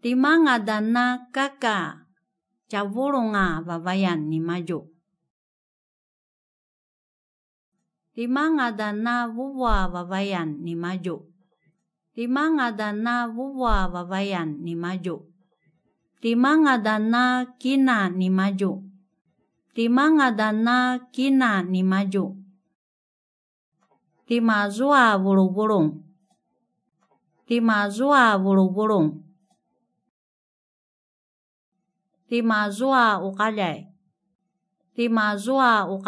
timanga dana kaka cawulunga vavayan ni maju timanga dana vuwa vavayan ni maju timanga dana vuwa vavayan ni maju timanga dana kina ni maju timanga dana kina ni maju timazua bulubulung timazua bulubulung Tima zua u Tima zua u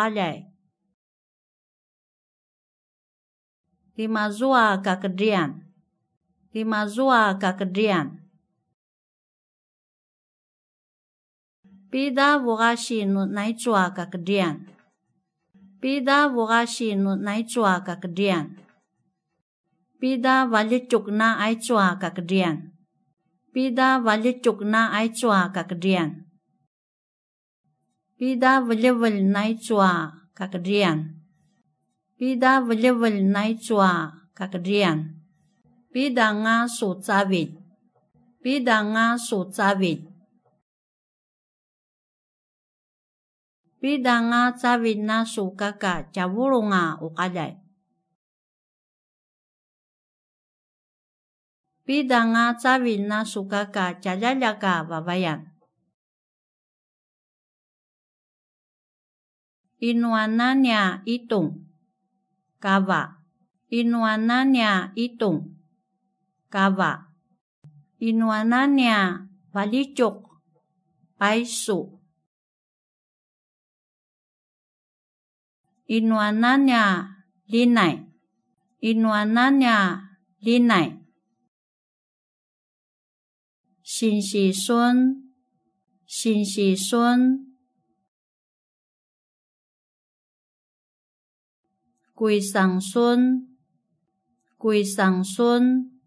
Tima zua kakadrian. Tima zua kakadrian. Pida vugashi nu naicua kakadrian. Pida vugashi nu naicua kakadrian. Pida valicuk na aicua kakadrian. Pida vali chukna ai chua kakrian. Pida vali vali nai chua kakrian. Pida vali vali nai chua kakrian. Pida nga su tsavit. Pida nga su tsavit. Pida nga tsavit na su kaka chavuru nga ukalai. pidanga cabil na sukaka tjaljaljaka babayan. Inuananya itung. Kava. Inuananya itung. Kava. Inuananya palicok. Paisu. Inuananya linay. Inuananya linay. 新是孙，新是孙，贵上孙，贵上孙，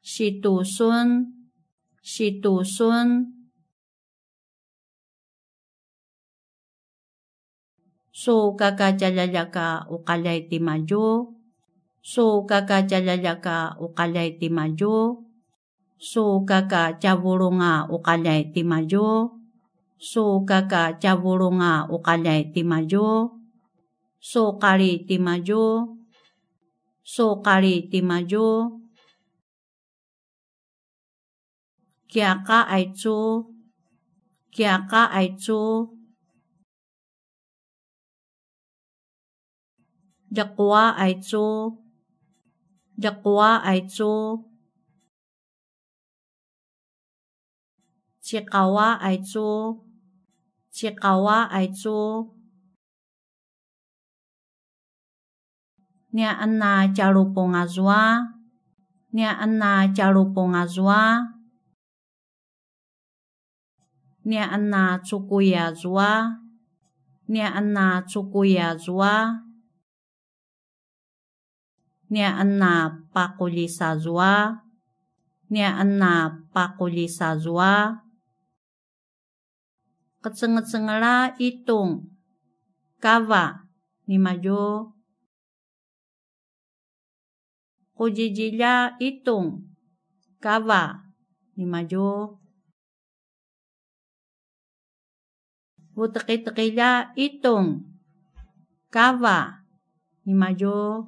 是独孙，是独孙。苏嘎哥，加加爷爷，我来爷弟兄。so kaka calala ka ukalay ti majo, so kaka caburo nga ukalay ti majo, so kaka caburo nga ukalay ti majo, so kari ti majo, so kari ti majo, kya ka ay tso, kya ka ay tso, dakwa ay tso, yakwa ai chu chikawa ai chu chikawa ai chu nia anna charu ponga zua nia anna charu ponga zua nia anna chukuya zua nia anna chukuya zua Nia ni'anna pakuli sazua ni'anna pakuli sazua kecengecengela itung kava ni maju kujijilya itung kava ni maju wutekitekiya itung kava ni maju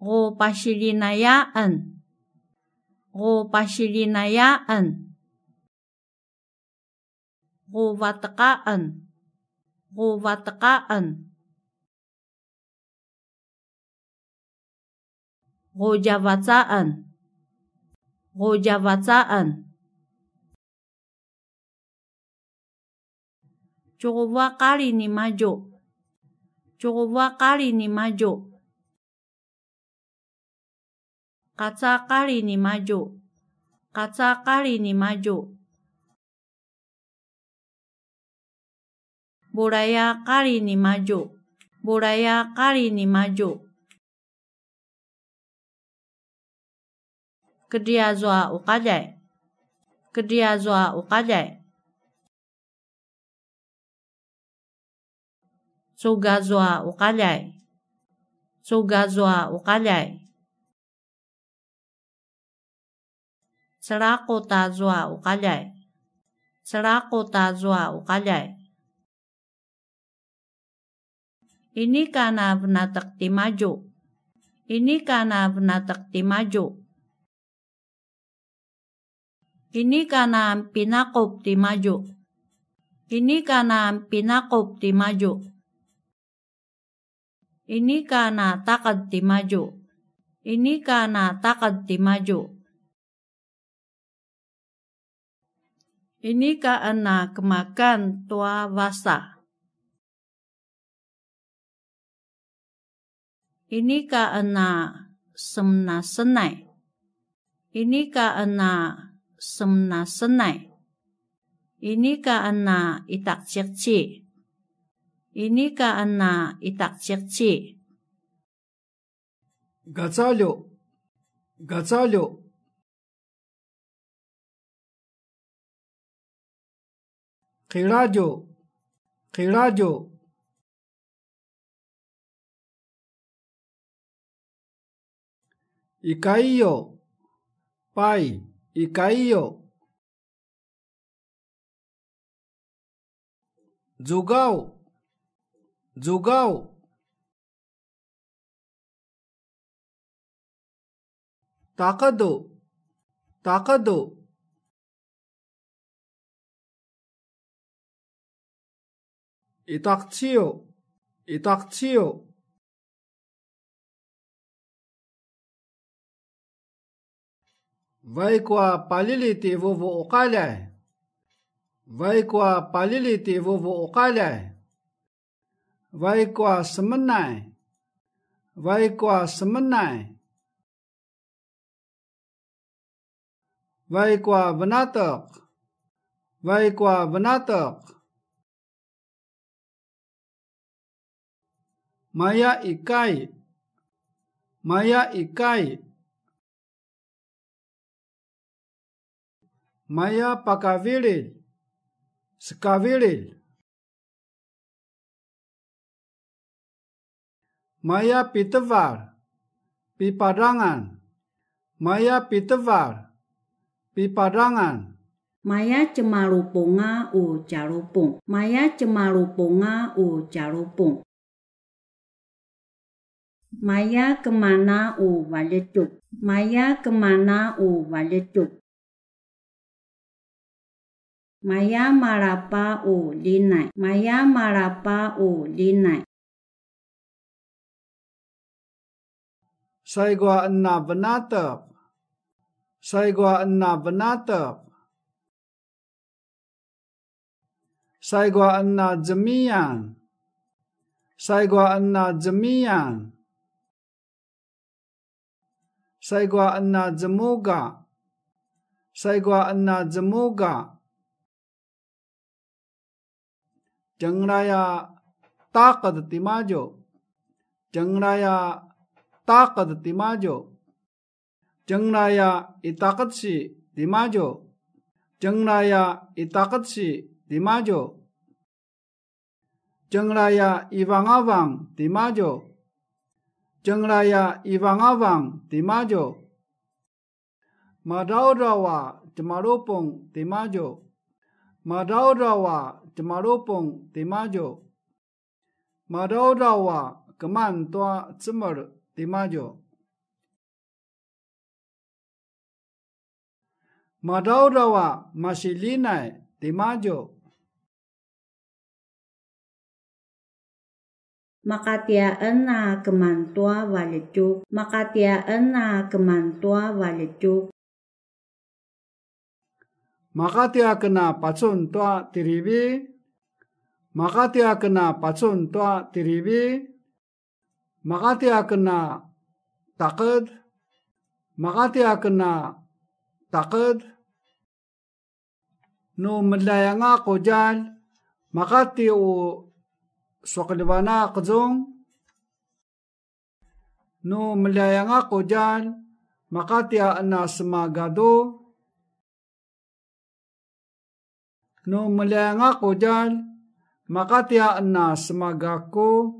go pasilinayaan go pasilinayaan go an, go watekaan go jawacaan go an, Cukup kali ni maju, Cukup kali ni maju. kaca kali ni maju, kaca kali ni maju. Budaya kali ni maju, budaya kali ni maju. Kedia zua ukajai, kedia zua ukajai. Suga zua ukajai, suga zua ukajai. Serakota ta zua u qaljay celaqu ini kana vnatak timaju. maju ini kana vnatak timaju. maju ini kana pinakup timaju. ini kana pinakup timaju. ini kana takat timaju. ini kana takat timaju. maju Ini kaena kemakan tua wasa. Ini kaena semna-senai. Ini kaena semna-senai. Ini kaena itak cerci. Ini kaena itak cerci. Gacalo. Gacalo. قیڑاجو قیڑاجو Icaió, pai, Icaió. Zugal, Zugal. Tacado, Tacado. itaqchiu itaqchiu Vai qua palili ti vô vô kale vai qua palili ti vô vô kale vai qua sምን này vậy qua sምን này vậy qua vanatok vậy qua vanatok Maya ikai. Maya ikai. Maya pakavilil. Skavilil. Maya pitevar. Pipadangan. Maya pitevar. Pipadangan. Maya cemalupunga u calupung. Maya cemalupunga u calupung. Maya kemana u walecuk? Maya kemana u walecuk? Maya marapa u linai. Maya marapa u linai. Saigwa na benatap. Saigwa na benatap. Saigwa na jemian. gua na jemian. sai saigwa anna zamuga saigwa anna zamuga jangraya taqad timajo jangraya taqad timajo jangraya itaqad si timajo jangraya itaqad si timajo jangraya iwangawang timajo jengraya ivangavang timaju madraurau a jamarupung timaju madraurau a jamarupung timaju madraurau a kamantwa cemel timaju madraurawa masilinay timaju makatia ena kemantua walecu makatia ena kemantua walecu Makatia kena pacun tua tiribi, makatia kena pacun tua tiribi, makatia kena takad, makatia kena takad. Nu medlayanga kojal, makati u soqlivana qizung nu mlayanga qujan na ana smagado nu mlayanga qujan maqatia ana smagako